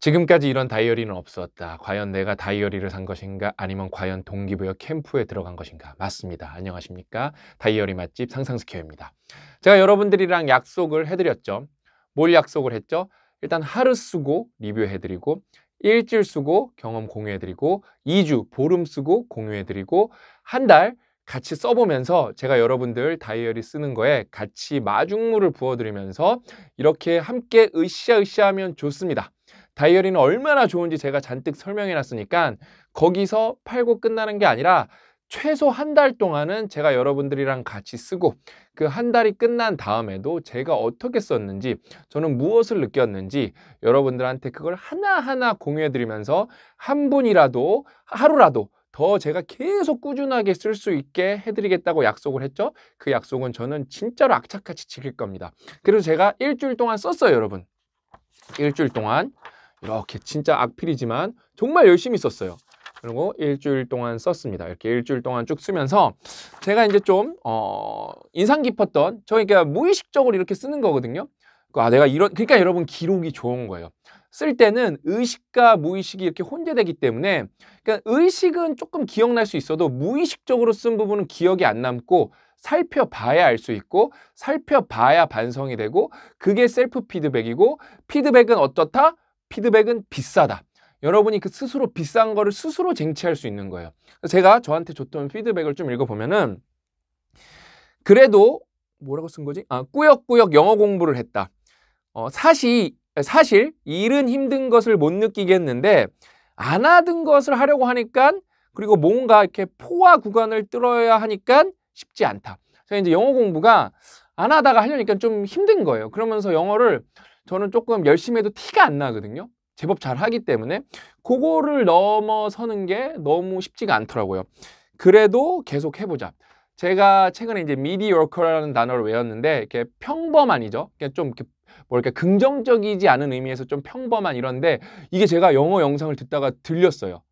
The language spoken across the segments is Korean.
지금까지 이런 다이어리는 없었다. 과연 내가 다이어리를 산 것인가? 아니면 과연 동기부여 캠프에 들어간 것인가? 맞습니다. 안녕하십니까? 다이어리 맛집 상상스퀘어입니다. 제가 여러분들이랑 약속을 해드렸죠. 뭘 약속을 했죠? 일단 하루 쓰고 리뷰해드리고 일주일 쓰고 경험 공유해드리고 2주 보름 쓰고 공유해드리고 한 달 같이 써보면서 제가 여러분들 다이어리 쓰는 거에 같이 마중물을 부어드리면서 이렇게 함께 으쌰으쌰하면 좋습니다. 다이어리는 얼마나 좋은지 제가 잔뜩 설명해 놨으니까 거기서 팔고 끝나는 게 아니라 최소 한 달 동안은 제가 여러분들이랑 같이 쓰고 그 한 달이 끝난 다음에도 제가 어떻게 썼는지 저는 무엇을 느꼈는지 여러분들한테 그걸 하나하나 공유해 드리면서 한 분이라도 하루라도 더 제가 계속 꾸준하게 쓸 수 있게 해드리겠다고 약속을 했죠. 그 약속은 저는 진짜로 악착같이 지킬 겁니다. 그래서 제가 일주일 동안 썼어요, 여러분. 일주일 동안 이렇게 진짜 악필이지만 정말 열심히 썼어요. 그리고 일주일 동안 썼습니다. 이렇게 일주일 동안 쭉 쓰면서 제가 이제 좀 어, 인상 깊었던 저 그러니까 무의식적으로 이렇게 쓰는 거거든요. 그, 아 내가 이런 그러니까 여러분 기록이 좋은 거예요. 쓸 때는 의식과 무의식이 이렇게 혼재되기 때문에 그러니까 의식은 조금 기억날 수 있어도 무의식적으로 쓴 부분은 기억이 안 남고 살펴봐야 알 수 있고 살펴봐야 반성이 되고 그게 셀프 피드백이고 피드백은 어떻다? 피드백은 비싸다. 여러분이 그 스스로 비싼 거를 스스로 쟁취할 수 있는 거예요. 제가 저한테 줬던 피드백을 좀 읽어보면은 그래도 뭐라고 쓴 거지? 아, 꾸역꾸역 영어 공부를 했다. 어, 사실, 사실 일은 힘든 것을 못 느끼겠는데 안 하던 것을 하려고 하니까 그리고 뭔가 이렇게 포화 구간을 뚫어야 하니까 쉽지 않다. 그래서 이제 영어 공부가 안 하다가 하려니까 좀 힘든 거예요. 그러면서 영어를 저는 조금 열심히 해도 티가 안 나거든요. 제법 잘 하기 때문에 그거를 넘어서는 게 너무 쉽지가 않더라고요. 그래도 계속 해보자. 제가 최근에 이제 m e d i 라는 단어를 외웠는데 이렇게 평범한이죠. 이렇게 좀 이렇게 뭐이렇 긍정적이지 않은 의미에서 좀 평범한 이런데 이게 제가 영어 영상을 듣다가 들렸어요.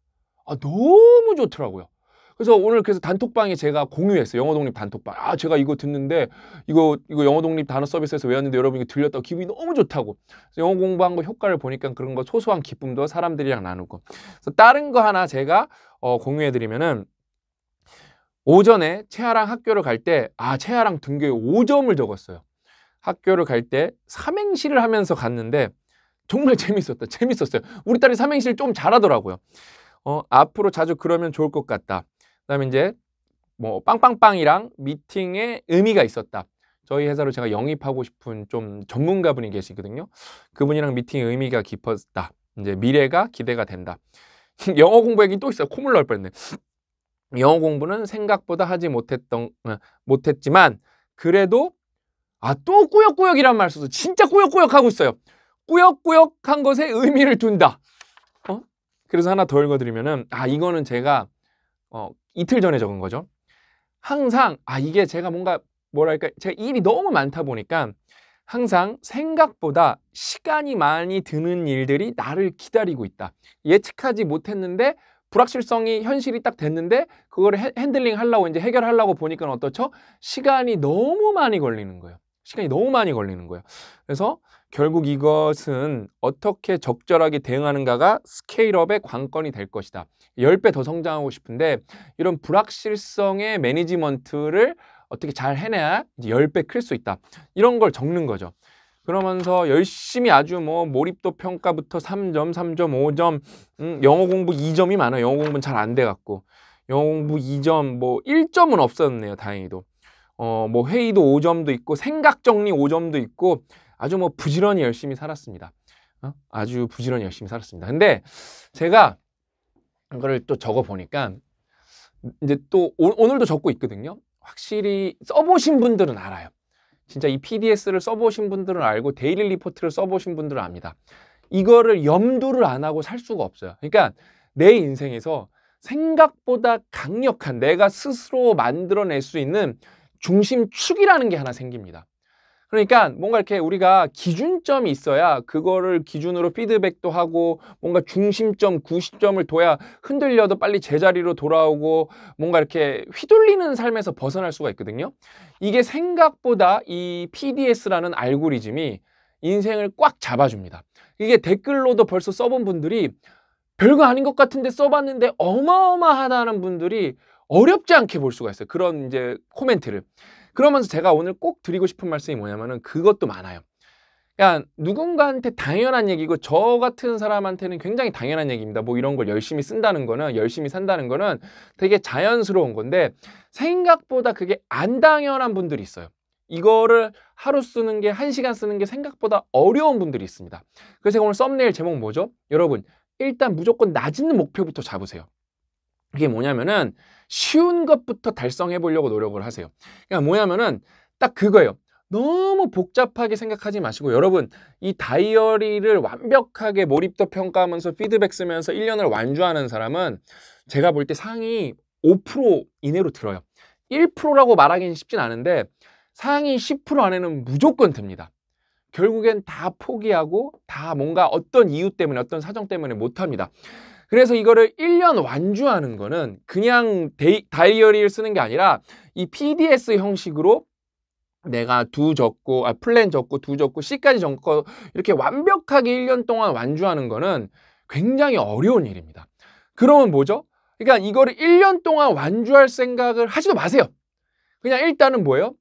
아 너무 좋더라고요. 그래서 오늘 그래서 단톡방에 제가 공유했어요. 영어 독립 단톡방. 아, 제가 이거 듣는데 이거 이거 영어 독립 단어 서비스에서 외웠는데 여러분 이 들렸다고 기분이 너무 좋다고. 영어 공부한 거 효과를 보니까 그런 거 소소한 기쁨도 사람들이랑 나누고. 그래서 다른 거 하나 제가 어, 공유해 드리면은 오전에 채아랑 학교를 갈 때 아, 채아랑 등교에 5점을 적었어요. 학교를 갈 때 삼행시를 하면서 갔는데 정말 재밌었다. 재밌었어요. 우리 딸이 삼행시를 좀 잘하더라고요. 어, 앞으로 자주 그러면 좋을 것 같다. 그다음에 이제 뭐 빵빵빵이랑 미팅에 의미가 있었다. 저희 회사로 제가 영입하고 싶은 좀 전문가분이 계시거든요. 그분이랑 미팅의 의미가 깊었다. 이제 미래가 기대가 된다. 영어 공부 얘기 또 있어요. 콧물 나올 뻔했네. 영어 공부는 생각보다 하지 못했던 어, 못했지만 그래도 아 또 꾸역꾸역이란 말 써서 진짜 꾸역꾸역 하고 있어요. 꾸역꾸역한 것에 의미를 둔다. 어? 그래서 하나 더 읽어드리면은 아 이거는 제가 어, 이틀 전에 적은 거죠. 항상 아 이게 제가 뭔가 뭐랄까 제가 일이 너무 많다 보니까 항상 생각보다 시간이 많이 드는 일들이 나를 기다리고 있다. 예측하지 못했는데 불확실성이 현실이 딱 됐는데 그거를 핸들링 하려고 이제 해결하려고 보니까 어떻죠? 시간이 너무 많이 걸리는 거예요. 시간이 너무 많이 걸리는 거예요. 그래서 결국 이것은 어떻게 적절하게 대응하는가가 스케일업의 관건이 될 것이다. 10배 더 성장하고 싶은데 이런 불확실성의 매니지먼트를 어떻게 잘 해내야 이제 10배 클 수 있다. 이런 걸 적는 거죠. 그러면서 열심히 아주 뭐 몰입도 평가부터 3점, 3.5점, 음, 영어 공부 2점이 많아 영어 공부는 잘 안 돼 갖고. 영어 공부 2점, 뭐 1점은 없었네요, 다행히도. 어, 뭐 회의도 5점도 있고 생각 정리 5점도 있고 아주 뭐 부지런히 열심히 살았습니다. 어? 아주 부지런히 열심히 살았습니다. 근데 제가 그걸 또 적어 보니까 이제 또 오, 늘도 적고 있거든요. 확실히 써보신 분들은 알아요. 진짜 이 PDS를 써보신 분들은 알고 데일리 리포트를 써보신 분들은 압니다. 이거를 염두를 안 하고 살 수가 없어요. 그러니까 내 인생에서 생각보다 강력한 내가 스스로 만들어낼 수 있는 중심축이라는 게 하나 생깁니다. 그러니까 뭔가 이렇게 우리가 기준점이 있어야 그거를 기준으로 피드백도 하고 뭔가 중심점, 구시점을 둬야 흔들려도 빨리 제자리로 돌아오고 뭔가 이렇게 휘둘리는 삶에서 벗어날 수가 있거든요. 이게 생각보다 이 PDS라는 알고리즘이 인생을 꽉 잡아줍니다. 이게 댓글로도 벌써 써본 분들이 별거 아닌 것 같은데 써봤는데 어마어마하다는 분들이 어렵지 않게 볼 수가 있어요. 그런 이제 코멘트를. 그러면서 제가 오늘 꼭 드리고 싶은 말씀이 뭐냐면은 그것도 많아요. 야, 그러니까 누군가한테 당연한 얘기고 저 같은 사람한테는 굉장히 당연한 얘기입니다. 뭐 이런 걸 열심히 쓴다는 거는 열심히 산다는 거는 되게 자연스러운 건데 생각보다 그게 안 당연한 분들이 있어요. 이거를 하루 쓰는 게, 한 시간 쓰는 게 생각보다 어려운 분들이 있습니다. 그래서 오늘 썸네일 제목 뭐죠? 여러분, 일단 무조건 낮은 목표부터 잡으세요. 그게 뭐냐면은 쉬운 것부터 달성해 보려고 노력을 하세요. 그러니까 뭐냐면은 딱 그거예요. 너무 복잡하게 생각하지 마시고 여러분 이 다이어리를 완벽하게 몰입도 평가하면서 피드백 쓰면서 1년을 완주하는 사람은 제가 볼 때 상위 5% 이내로 들어요. 1%라고 말하기는 쉽진 않은데 상위 10% 안에는 무조건 됩니다 결국엔 다 포기하고 다 뭔가 어떤 이유 때문에 어떤 사정 때문에 못합니다. 그래서 이거를 1년 완주하는 거는 그냥 데이, 다이어리를 쓰는 게 아니라 이 PDS 형식으로 내가 두 적고 아 플랜 적고 두 적고 C까지 적고 이렇게 완벽하게 1년 동안 완주하는 거는 굉장히 어려운 일입니다. 그러면 뭐죠? 그러니까 이거를 1년 동안 완주할 생각을 하지도 마세요. 그냥 일단은 뭐예요?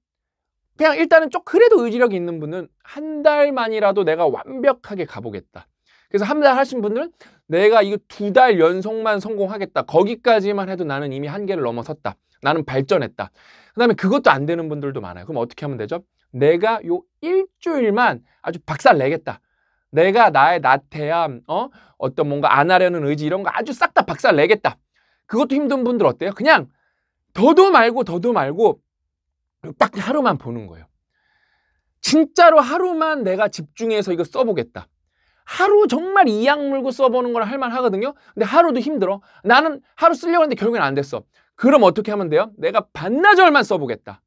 그냥 일단은 좀 그래도 의지력이 있는 분은 한 달만이라도 내가 완벽하게 가보겠다. 그래서 한 달 하신 분들은 내가 이거 두 달 연속만 성공하겠다. 거기까지만 해도 나는 이미 한계를 넘어섰다. 나는 발전했다. 그다음에 그것도 안 되는 분들도 많아요. 그럼 어떻게 하면 되죠? 내가 요 일주일만 아주 박살 내겠다. 내가 나의 나태함, 어? 어떤 뭔가 안 하려는 의지 이런 거 아주 싹 다 박살 내겠다. 그것도 힘든 분들 어때요? 그냥 더도 말고 더도 말고 딱 하루만 보는 거예요. 진짜로 하루만 내가 집중해서 이거 써보겠다. 하루 정말 이약 물고 써보는 걸 할만하거든요. 근데 하루도 힘들어. 나는 하루 쓰려고 했는데 결국엔 안 됐어. 그럼 어떻게 하면 돼요? 내가 반나절만 써보겠다.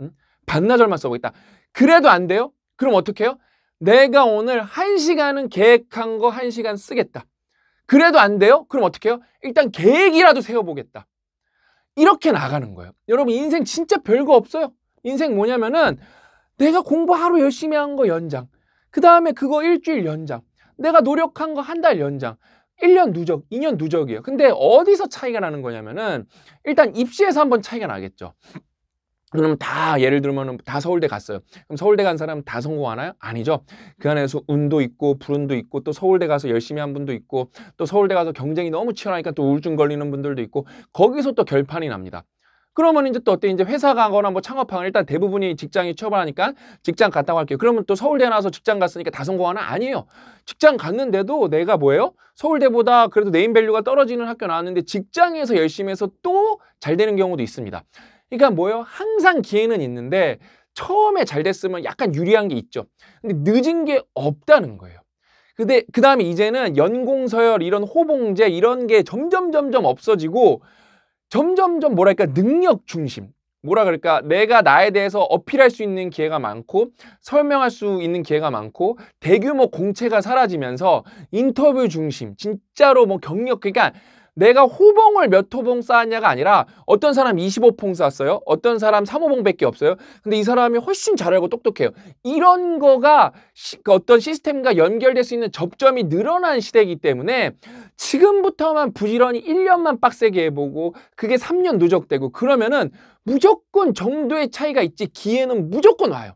응? 반나절만 써보겠다. 그래도 안 돼요? 그럼 어떻게 해요? 내가 오늘 한시간은 계획한 거 한시간 쓰겠다. 그래도 안 돼요? 그럼 어떻게 해요? 일단 계획이라도 세워보겠다. 이렇게 나가는 거예요. 여러분 인생 진짜 별거 없어요. 인생 뭐냐면은 내가 공부 하루 열심히 한 거 연장. 그 다음에 그거 일주일 연장. 내가 노력한 거 한 달 연장. 1년 누적, 2년 누적이에요. 근데 어디서 차이가 나는 거냐면은 일단 입시에서 한번 차이가 나겠죠. 그러면 다 예를 들면 다 서울대 갔어요. 그럼 서울대 간 사람 은다 성공하나요? 아니죠. 그 안에서 운도 있고 불운도 있고 또 서울대 가서 열심히 한 분도 있고 또 서울대 가서 경쟁이 너무 치열하니까 또 우울증 걸리는 분들도 있고 거기서 또 결판이 납니다. 그러면 이제 또 어때 이제 회사 가거나 뭐 창업하거나 일단 대부분이 직장이 취업하니까 직장 갔다고 할게요. 그러면 또 서울대 나와서 직장 갔으니까 다 성공하나? 아니에요. 직장 갔는데도 내가 뭐예요? 서울대보다 그래도 네임밸류가 떨어지는 학교 나왔는데 직장에서 열심히 해서 또 잘 되는 경우도 있습니다. 그러니까 뭐예요? 항상 기회는 있는데 처음에 잘 됐으면 약간 유리한 게 있죠. 근데 늦은 게 없다는 거예요. 근데 그 다음에 이제는 연공서열 이런 호봉제 이런 게 점점 점점 없어지고 점점점 뭐랄까 능력 중심 뭐라 그럴까 내가 나에 대해서 어필할 수 있는 기회가 많고 설명할 수 있는 기회가 많고 대규모 공채가 사라지면서 인터뷰 중심 진짜로 뭐 경력 그러니까 내가 호봉을 몇 호봉 쌓았냐가 아니라 어떤 사람 25봉 쌓았어요. 어떤 사람 3호봉밖에 없어요. 근데 이 사람이 훨씬 잘 알고 똑똑해요. 이런 거가 시, 그 어떤 시스템과 연결될 수 있는 접점이 늘어난 시대이기 때문에 지금부터만 부지런히 1년만 빡세게 해보고 그게 3년 누적되고 그러면은 무조건 정도의 차이가 있지 기회는 무조건 와요.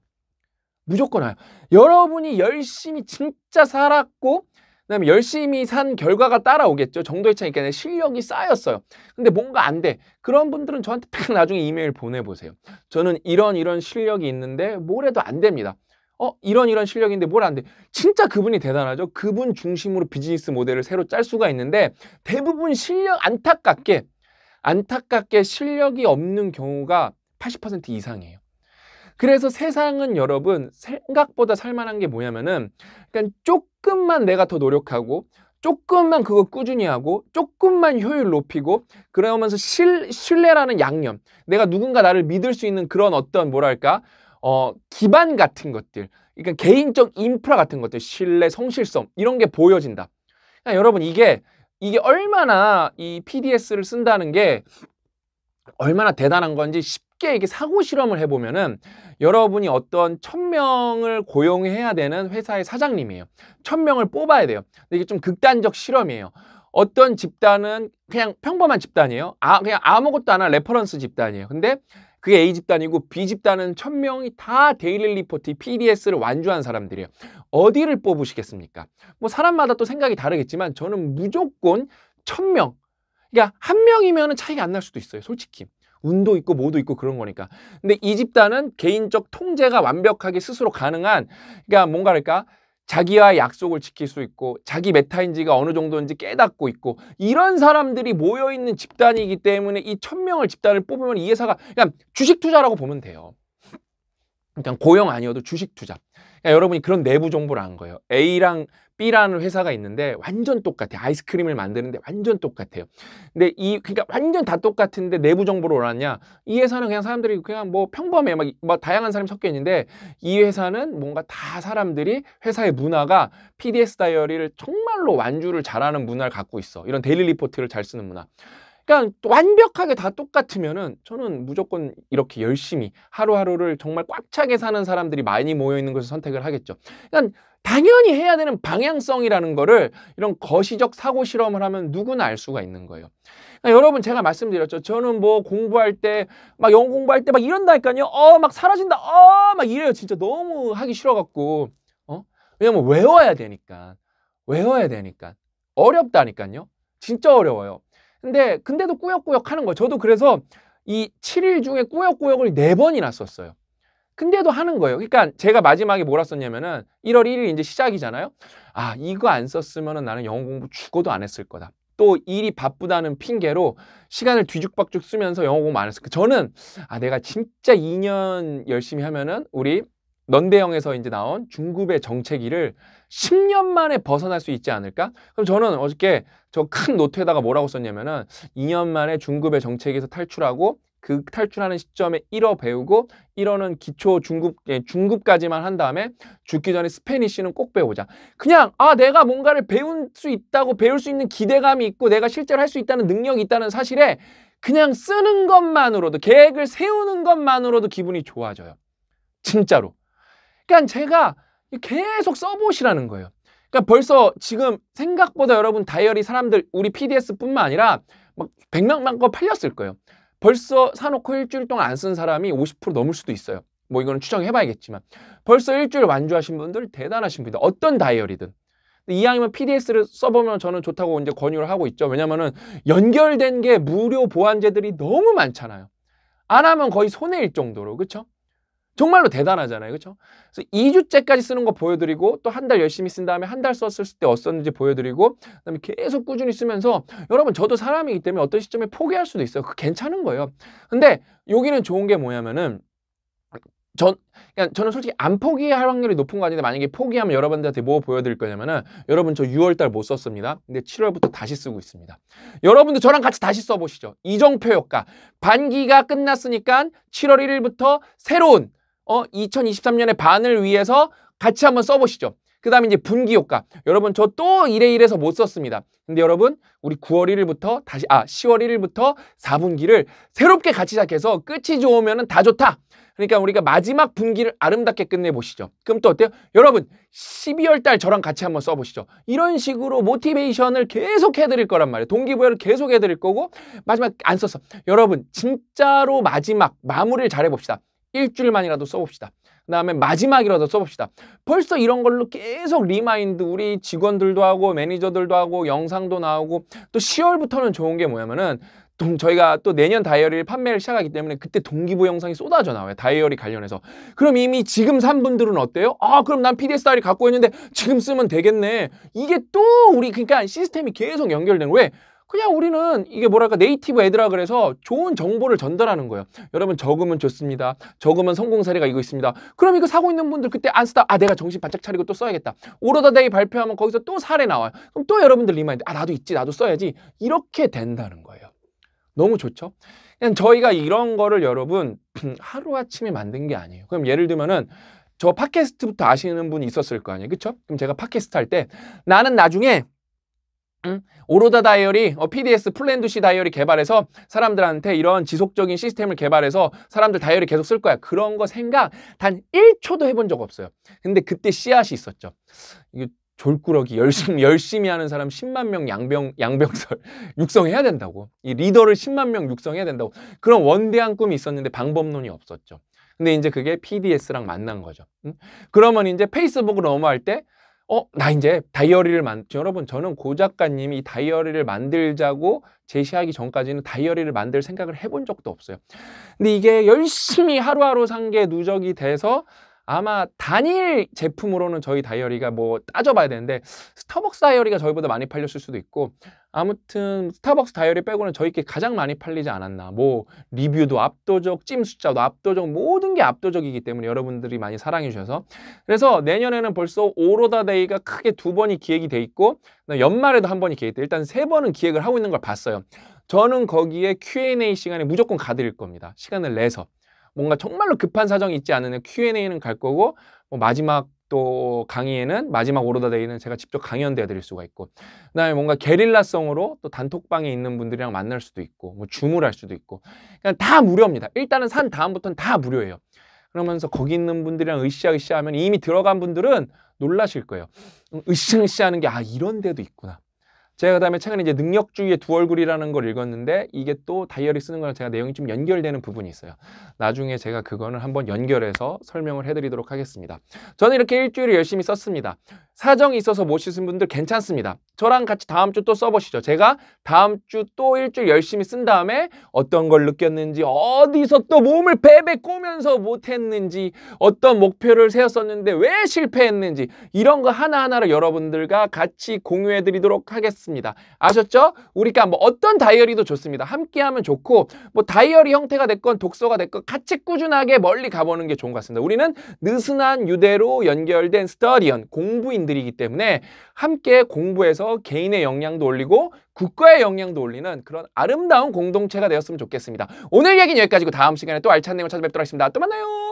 무조건 와요. 여러분이 열심히 진짜 살았고 그다음에 열심히 산 결과가 따라오겠죠. 정도의 차이니까 내 실력이 쌓였어요. 근데 뭔가 안 돼. 그런 분들은 저한테 딱 나중에 이메일 보내보세요. 저는 이런 이런 실력이 있는데 뭘 해도 안 됩니다. 어 이런 이런 실력인데 뭘 안 돼. 진짜 그분이 대단하죠. 그분 중심으로 비즈니스 모델을 새로 짤 수가 있는데 대부분 실력 안타깝게 안타깝게 실력이 없는 경우가 80% 이상이에요. 그래서 세상은 여러분 생각보다 살만한 게 뭐냐면은 그러니까 조금만 내가 더 노력하고 조금만 그거 꾸준히 하고 조금만 효율 높이고 그러면서 실, 신뢰라는 양념 내가 누군가 나를 믿을 수 있는 그런 어떤 뭐랄까 어, 기반 같은 것들 그러니까 개인적 인프라 같은 것들 신뢰, 성실성 이런 게 보여진다 그러니까 여러분 이게 이게 얼마나 이 PDS를 쓴다는 게 얼마나 대단한 건지 쉽게 이게 사고 실험을 해보면은 여러분이 어떤 천명을 고용해야 되는 회사의 사장님이에요. 천명을 뽑아야 돼요. 근데 이게 좀 극단적 실험이에요. 어떤 집단은 그냥 평범한 집단이에요. 아, 그냥 아무것도 안 한 레퍼런스 집단이에요. 근데 그게 A 집단이고 B 집단은 천명이다 데일리 리포트, PDS를 완주한 사람들이에요. 어디를 뽑으시겠습니까? 뭐 사람마다 또 생각이 다르겠지만 저는 무조건 천명 그러니까 한 명이면 차이가 안 날 수도 있어요. 솔직히. 운도 있고 모도 있고 그런 거니까. 근데 이 집단은 개인적 통제가 완벽하게 스스로 가능한 그러니까 뭔가랄까 자기와 약속을 지킬 수 있고 자기 메타인지가 어느 정도인지 깨닫고 있고 이런 사람들이 모여있는 집단이기 때문에 이 천명을 집단을 뽑으면 이 회사가 그냥 그러니까 주식 투자라고 보면 돼요. 그냥 그러니까 고용 아니어도 주식 투자. 그러니까 여러분이 그런 내부 정보를 안 거예요. A랑 B라는 회사가 있는데 완전 똑같아요. 아이스크림을 만드는데 완전 똑같아요. 근데 이 그러니까 완전 다 똑같은데 내부 정보를 올랐냐? 이 회사는 그냥 사람들이 그냥 뭐 평범해 막, 막 뭐 다양한 사람이 섞여 있는데 이 회사는 뭔가 다 사람들이 회사의 문화가 PDS 다이어리를 정말로 완주를 잘하는 문화를 갖고 있어. 이런 데일리 리포트를 잘 쓰는 문화. 그러니까 완벽하게 다 똑같으면은 저는 무조건 이렇게 열심히 하루하루를 정말 꽉 차게 사는 사람들이 많이 모여 있는 것을 선택을 하겠죠. 그러니까 당연히 해야 되는 방향성이라는 거를 이런 거시적 사고 실험을 하면 누구나 알 수가 있는 거예요. 그러니까 여러분 제가 말씀드렸죠. 저는 뭐 공부할 때 막 영어 공부할 때 막 이런다니까요. 어 막 사라진다. 어막 이래요. 진짜 너무 하기 싫어갖고 어 왜냐면 외워야 되니까 외워야 되니까 어렵다니까요. 진짜 어려워요. 근데 근데도 꾸역꾸역 하는 거예요. 저도 그래서 이 7일 중에 꾸역꾸역을 4번이나 썼어요. 근데도 하는 거예요. 그러니까 제가 마지막에 뭐라 썼냐면은 1월 1일 이제 시작이잖아요. 아, 이거 안썼으면 나는 영어 공부 죽어도 안 했을 거다. 또 일이 바쁘다는 핑계로 시간을 뒤죽박죽 쓰면서 영어 공부 안 했을 거다. 저는 아, 내가 진짜 2년 열심히 하면은 우리 넌대형에서 이제 나온 중급의 정체기를 10년 만에 벗어날 수 있지 않을까? 그럼 저는 어저께 저 큰 노트에다가 뭐라고 썼냐면은 2년 만에 중급의 정체기에서 탈출하고 그 탈출하는 시점에 1어 배우고 1어는 기초 중급 예, 중급까지만 한 다음에 죽기 전에 스페니쉬는 꼭 배우자. 그냥 아 내가 뭔가를 배울 수 있다고 배울 수 있는 기대감이 있고 내가 실제로 할 수 있다는 능력이 있다는 사실에 그냥 쓰는 것만으로도 계획을 세우는 것만으로도 기분이 좋아져요. 진짜로. 그러니까 제가 계속 써보시라는 거예요. 그러니까 벌써 지금 생각보다 여러분 다이어리 사람들 우리 PDS뿐만 아니라 막 100명만 거 팔렸을 거예요. 벌써 사놓고 일주일 동안 안 쓴 사람이 50% 넘을 수도 있어요. 뭐 이거는 추정해봐야겠지만 벌써 일주일 완주하신 분들 대단하신 분이다. 어떤 다이어리든 이왕이면 PDS를 써보면 저는 좋다고 이제 권유를 하고 있죠. 왜냐면은 연결된 게 무료 보완제들이 너무 많잖아요. 안 하면 거의 손해일 정도로 그렇죠? 정말로 대단하잖아요. 그렇죠? 그래서 2주째까지 쓰는 거 보여드리고 또 한 달 열심히 쓴 다음에 한 달 썼을 때 어썼는지 보여드리고 그다음에 계속 꾸준히 쓰면서 여러분 저도 사람이기 때문에 어떤 시점에 포기할 수도 있어요. 그 괜찮은 거예요. 근데 여기는 좋은 게 뭐냐면은 전, 그러 그러니까 저는 솔직히 안 포기할 확률이 높은 거 아닌데 만약에 포기하면 여러분들한테 뭐 보여드릴 거냐면은 여러분 저 6월달 못 썼습니다. 근데 7월부터 다시 쓰고 있습니다. 여러분도 저랑 같이 다시 써보시죠. 이정표 효과. 반기가 끝났으니까 7월 1일부터 새로운 어 2023년의 반을 위해서 같이 한번 써보시죠. 그 다음에 이제 분기 효과. 여러분 저또 이래 이래서 못 썼습니다. 근데 여러분 우리 9월 1일부터 다시 아 10월 1일부터 4분기를 새롭게 같이 시작해서 끝이 좋으면 다 좋다. 그러니까 우리가 마지막 분기를 아름답게 끝내보시죠. 그럼 또 어때요? 여러분 12월 달 저랑 같이 한번 써보시죠. 이런 식으로 모티베이션을 계속 해드릴 거란 말이에요. 동기부여를 계속 해드릴 거고 마지막 안 썼어. 여러분 진짜로 마지막 마무리를 잘해봅시다. 일주일만이라도 써봅시다. 그 다음에 마지막이라도 써봅시다. 벌써 이런 걸로 계속 리마인드 우리 직원들도 하고 매니저들도 하고 영상도 나오고 또 10월부터는 좋은 게 뭐냐면은 저희가 또 내년 다이어리를 판매를 시작하기 때문에 그때 동기부 영상이 쏟아져 나와요. 다이어리 관련해서. 그럼 이미 지금 산 분들은 어때요? 아 그럼 난 PDS 다이어리 갖고 있는데 지금 쓰면 되겠네. 이게 또 우리 그러니까 시스템이 계속 연결된 거예요. 왜? 그냥 우리는 이게 뭐랄까 네이티브 애드라 그래서 좋은 정보를 전달하는 거예요. 여러분 적으면 좋습니다. 적으면 성공 사례가 이거 있습니다. 그럼 이거 사고 있는 분들 그때 안 쓰다 아 내가 정신 바짝 차리고 또 써야겠다. 오로다데이 발표하면 거기서 또 사례 나와요. 그럼 또 여러분들 리마인드 아 나도 있지 나도 써야지 이렇게 된다는 거예요. 너무 좋죠? 그냥 저희가 이런 거를 여러분 하루아침에 만든 게 아니에요. 그럼 예를 들면은 저 팟캐스트부터 아시는 분이 있었을 거 아니에요. 그렇죠? 그럼 제가 팟캐스트 할 때 나는 나중에 응? 오로다 다이어리, 어, PDS 플랜두시 다이어리 개발해서 사람들한테 이런 지속적인 시스템을 개발해서 사람들 다이어리 계속 쓸 거야. 그런 거 생각 단 1초도 해본 적 없어요. 근데 그때 씨앗이 있었죠. 이게 졸꾸러기 열심히 열심히 하는 사람 10만 명 양병 양병설 육성해야 된다고. 이 리더를 10만 명 육성해야 된다고. 그런 원대한 꿈이 있었는데 방법론이 없었죠. 근데 이제 그게 PDS랑 만난 거죠. 응? 그러면 이제 페이스북으로 넘어갈 때 어, 나 이제 다이어리를 만, 여러분, 저는 고 작가님이 다이어리를 만들자고 제시하기 전까지는 다이어리를 만들 생각을 해본 적도 없어요. 근데 이게 열심히 하루하루 산 게 누적이 돼서 아마 단일 제품으로는 저희 다이어리가 뭐 따져봐야 되는데 스타벅스 다이어리가 저희보다 많이 팔렸을 수도 있고 아무튼 스타벅스 다이어리 빼고는 저희께 가장 많이 팔리지 않았나 뭐 리뷰도 압도적 찜 숫자도 압도적 모든 게 압도적이기 때문에 여러분들이 많이 사랑해 주셔서 그래서 내년에는 벌써 오로다 데이가 크게 두 번이 기획이 돼 있고 연말에도 한 번이 기획돼 일단 세 번은 기획을 하고 있는 걸 봤어요 저는 거기에 Q&A 시간에 무조건 가드릴 겁니다 시간을 내서 뭔가 정말로 급한 사정이 있지 않으면 Q&A는 갈 거고 뭐 마지막 또 강의에는 마지막 오로다 데이는 제가 직접 강연돼 드릴 수가 있고 그다음에 뭔가 게릴라성으로 또 단톡방에 있는 분들이랑 만날 수도 있고 뭐 줌을 할 수도 있고 그냥 그러니까 다 무료입니다. 일단은 산 다음부터는 다 무료예요. 그러면서 거기 있는 분들이랑 으쌰으쌰 하면 이미 들어간 분들은 놀라실 거예요. 으쌰으쌰 하는 게 아 이런 데도 있구나. 제가 그다음에 최근에 이제 능력주의의 두 얼굴이라는 걸 읽었는데 이게 또 다이어리 쓰는 거랑 제가 내용이 좀 연결되는 부분이 있어요. 나중에 제가 그거는 한번 연결해서 설명을 해드리도록 하겠습니다. 저는 이렇게 일주일을 열심히 썼습니다. 사정이 있어서 못 쓰신 분들 괜찮습니다. 저랑 같이 다음 주 또 써보시죠. 제가 다음 주 또 일주일 열심히 쓴 다음에 어떤 걸 느꼈는지 어디서 또 몸을 베베 꼬면서 못했는지 어떤 목표를 세웠었는데 왜 실패했는지 이런 거 하나하나를 여러분들과 같이 공유해드리도록 하겠습니다. 아셨죠? 우리가 뭐 어떤 다이어리도 좋습니다. 함께하면 좋고 뭐 다이어리 형태가 됐건 독서가 됐건 같이 꾸준하게 멀리 가보는 게 좋은 것 같습니다. 우리는 느슨한 유대로 연결된 스터디언 공부인 분들이기 때문에 함께 공부해서 개인의 역량도 올리고 국가의 역량도 올리는 그런 아름다운 공동체가 되었으면 좋겠습니다. 오늘 이야기는 여기까지고 다음 시간에 또 알찬 내용을 찾아뵙도록 하겠습니다. 또 만나요.